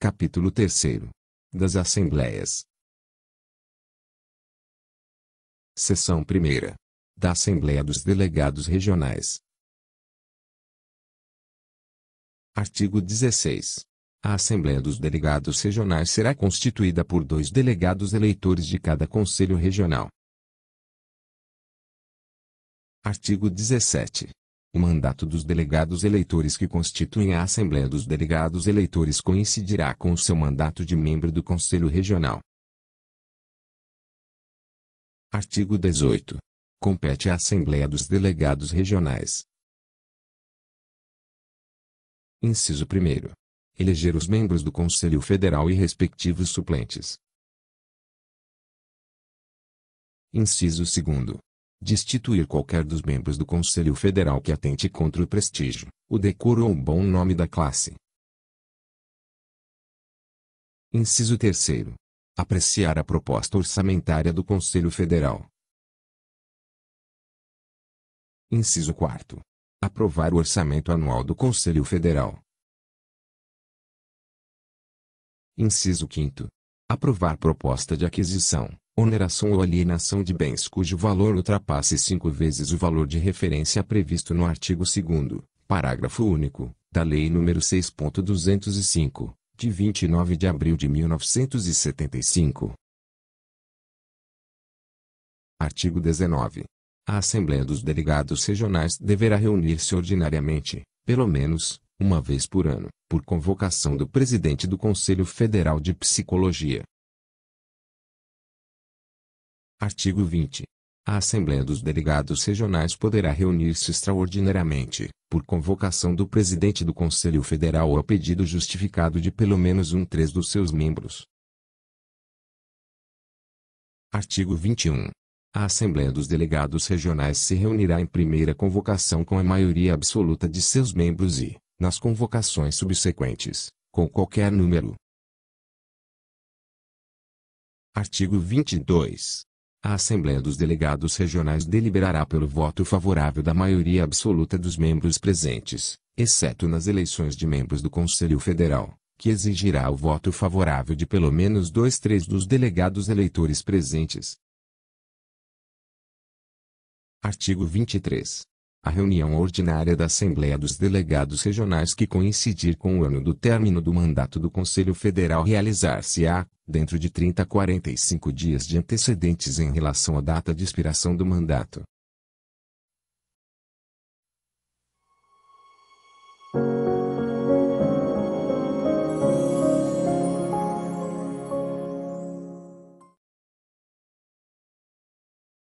Capítulo 3 Das Assembleias Seção 1 Da Assembleia dos Delegados Regionais Artigo 16 A Assembleia dos Delegados Regionais será constituída por dois delegados eleitores de cada Conselho Regional. Artigo 17 o mandato dos delegados eleitores que constituem a Assembleia dos Delegados Eleitores coincidirá com o seu mandato de membro do Conselho Regional. Artigo 18. Compete à Assembleia dos Delegados Regionais. Inciso 1. Eleger os membros do Conselho Federal e respectivos suplentes. Inciso 2 destituir qualquer dos membros do Conselho Federal que atente contra o prestígio, o decoro ou o bom nome da classe. Inciso 3 apreciar a proposta orçamentária do Conselho Federal. Inciso 4. Aprovar o orçamento anual do Conselho Federal. Inciso 5. Aprovar proposta de aquisição, oneração ou alienação de bens cujo valor ultrapasse cinco vezes o valor de referência previsto no artigo 2 parágrafo único, da Lei nº 6.205, de 29 de abril de 1975. Artigo 19. A Assembleia dos Delegados Regionais deverá reunir-se ordinariamente, pelo menos, uma vez por ano, por convocação do Presidente do Conselho Federal de Psicologia, Artigo 20. A Assembleia dos Delegados Regionais poderá reunir-se extraordinariamente, por convocação do Presidente do Conselho Federal ou a pedido justificado de pelo menos um três dos seus membros. Artigo 21. A Assembleia dos Delegados Regionais se reunirá em primeira convocação com a maioria absoluta de seus membros e, nas convocações subsequentes, com qualquer número. Artigo 22. A Assembleia dos Delegados Regionais deliberará pelo voto favorável da maioria absoluta dos membros presentes, exceto nas eleições de membros do Conselho Federal, que exigirá o voto favorável de pelo menos dois três dos delegados eleitores presentes. Artigo 23 a reunião ordinária da Assembleia dos Delegados Regionais que coincidir com o ano do término do mandato do Conselho Federal realizar-se-á, dentro de 30 a 45 dias de antecedentes em relação à data de expiração do mandato